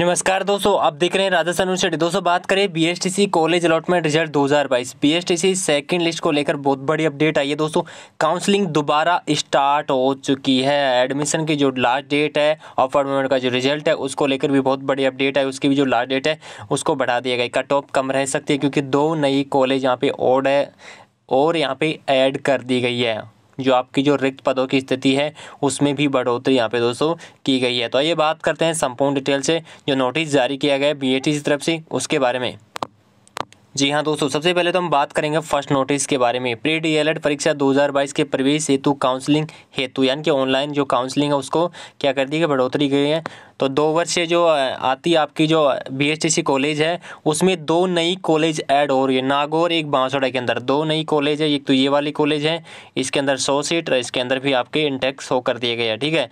नमस्कार दोस्तों आप देख रहे हैं राजस्थान यूनिवर्सिटी दोस्तों बात करें BSTC college allotment result 2022 BSTC second list को लेकर बहुत बड़ी अपडेट आई है दोस्तों काउंसलिंग दोबारा स्टार्ट हो चुकी है एडमिशन की जो लास्ट डेट है ऑफर मेमेंट का जो रिजल्ट है उसको लेकर भी बहुत बड़ी अपडेट है उसकी भी जो लास्ट डेट है उसको बढ़ा दिया गया कट ऑफ कम रह सकती है क्योंकि दो नई कॉलेज यहाँ पे और है और यहाँ पे ऐड कर दी गई है जो आपकी जो रिक्त पदों की स्थिति है उसमें भी बढ़ोतरी यहाँ पे दोस्तों की गई है तो आइए बात करते हैं संपूर्ण डिटेल से जो नोटिस जारी किया गया है बी की तरफ से उसके बारे में जी हाँ दोस्तों सबसे पहले तो हम बात करेंगे फर्स्ट नोटिस के बारे में प्री डी एल परीक्षा 2022 के प्रवेश हेतु काउंसलिंग हेतु यानी कि ऑनलाइन जो काउंसलिंग है उसको क्या कर दी गई बढ़ोतरी गई है तो दो वर्ष से जो आती आपकी जो बीएसटीसी कॉलेज है उसमें दो नई कॉलेज ऐड हो रही है नागौर एक बांसवाड़ा के अंदर दो नई कॉलेज है एक तो ये वाली कॉलेज है इसके अंदर सौ सीट और इसके अंदर भी आपके इंटेक्स हो कर दिए गए हैं ठीक है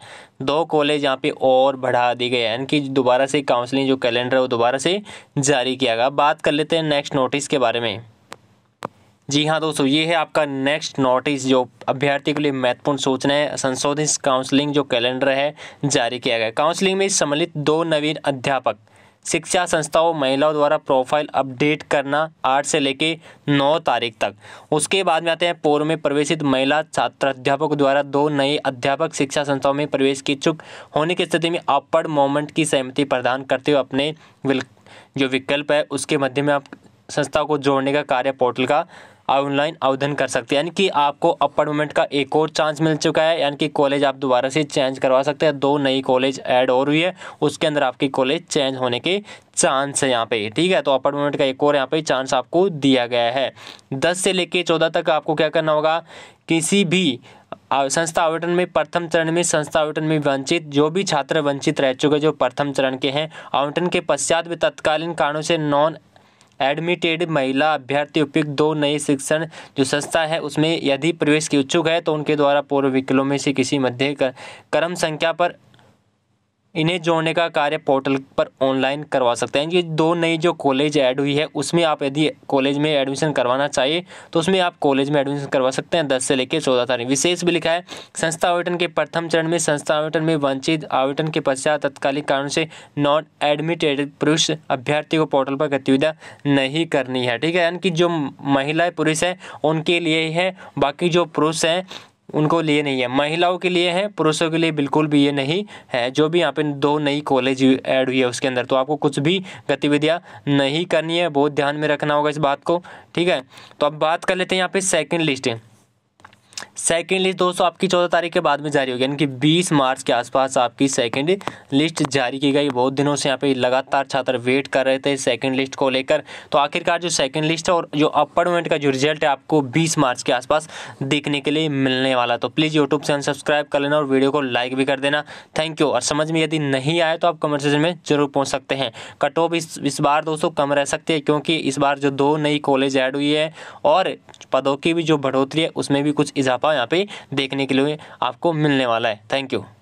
दो कॉलेज यहाँ पे और बढ़ा दी गए यानी कि दोबारा से काउंसलिंग जो कैलेंडर है वो दोबारा से जारी किया गया बात कर लेते हैं नेक्स्ट नोटिस नोटिस के बारे में जी हाँ दोस्तों ये है आपका नेक्स्ट नोटिस जो अभ्यर्थी के लिए महत्वपूर्ण सूचना है संशोधित काउंसलिंग जो कैलेंडर है जारी किया गया काउंसलिंग में सम्मिलित दो नवीन अध्यापक शिक्षा संस्थाओं महिलाओं द्वारा प्रोफाइल अपडेट करना आठ से लेके नौ तारीख तक उसके बाद में आते हैं पूर्व में प्रवेशित महिला छात्र अध्यापक द्वारा दो नए अध्यापक शिक्षा संस्थाओं में प्रवेश की इच्छुक होने की स्थिति में अपर मोमेंट की सहमति प्रदान करते हुए अपने जो विकल्प है उसके मध्य में आप संस्था को जोड़ने का कार्य पोर्टल का ऑनलाइन आवेदन कर सकते हैं यानी कि आपको अपॉइंटमेंट का एक और चांस मिल चुका है यानी कि कॉलेज आप दोबारा से चेंज करवा सकते हैं दो नई कॉलेज ऐड और हुई है उसके अंदर आपकी कॉलेज चेंज होने के चांस है यहाँ पे ठीक है तो अपॉइंटमेंट का एक और यहाँ पे चांस आपको दिया गया है दस से लेके चौदह तक आपको क्या करना होगा किसी भी संस्था आवेदन में प्रथम चरण में संस्था आवेदन में वंचित जो भी छात्र वंचित रह चुके जो प्रथम चरण के हैं आवंटन के पश्चात भी तत्कालीन कारणों से नॉन एडमिटेड महिला अभ्यर्थी उपयुक्त दो नई शिक्षण जो संस्था है उसमें यदि प्रवेश के इच्छुक है तो उनके द्वारा पूर्व विकलों में से किसी मध्य कर्म संख्या पर इन्हें जोड़ने का कार्य पोर्टल पर ऑनलाइन करवा सकते हैं ये दो नई जो कॉलेज ऐड हुई है उसमें आप यदि कॉलेज में एडमिशन करवाना चाहिए तो उसमें आप कॉलेज में एडमिशन करवा सकते हैं दस से लेकर चौदह तारीख विशेष भी लिखा है संस्था आवेटन के प्रथम चरण में संस्था आवेटन में वंचित आवेटन के पश्चात तत्कालिक कारण से नॉन एडमिटेड पुरुष अभ्यर्थी को पोर्टल पर गतिविधियाँ नहीं करनी है ठीक है यानी कि जो महिलाएं पुरुष हैं उनके लिए है बाकी जो पुरुष हैं उनको लिए नहीं है महिलाओं के लिए है पुरुषों के लिए बिल्कुल भी ये नहीं है जो भी यहाँ पे दो नई कॉलेज ऐड हुई है उसके अंदर तो आपको कुछ भी गतिविधियाँ नहीं करनी है बहुत ध्यान में रखना होगा इस बात को ठीक है तो अब बात कर लेते हैं यहाँ पे सेकेंड लिस्ट सेकेंड लिस्ट दोस्तों आपकी चौदह तारीख के बाद में जारी होगी यानी कि बीस मार्च के आसपास आपकी सेकेंड लिस्ट जारी की गई बहुत दिनों से यहाँ पे लगातार छात्र वेट कर रहे थे सेकेंड लिस्ट को लेकर तो आखिरकार जो सेकेंड लिस्ट है और जो अपॉइंटमेंट का जो रिजल्ट है आपको बीस मार्च के आसपास देखने के लिए मिलने वाला तो प्लीज़ यूट्यूब चैनल सब्सक्राइब कर लेना और वीडियो को लाइक भी कर देना थैंक यू और समझ में यदि नहीं आए तो आप कमेंट सेशन में जरूर पहुँच सकते हैं कट ऑफ इस इस बार दोस्तों कम रह सकती है क्योंकि इस बार जो दो नई कॉलेज ऐड हुई है और पदों की भी जो बढ़ोतरी है उसमें भी कुछ इजाफा यहाँ पे देखने के लिए आपको मिलने वाला है थैंक यू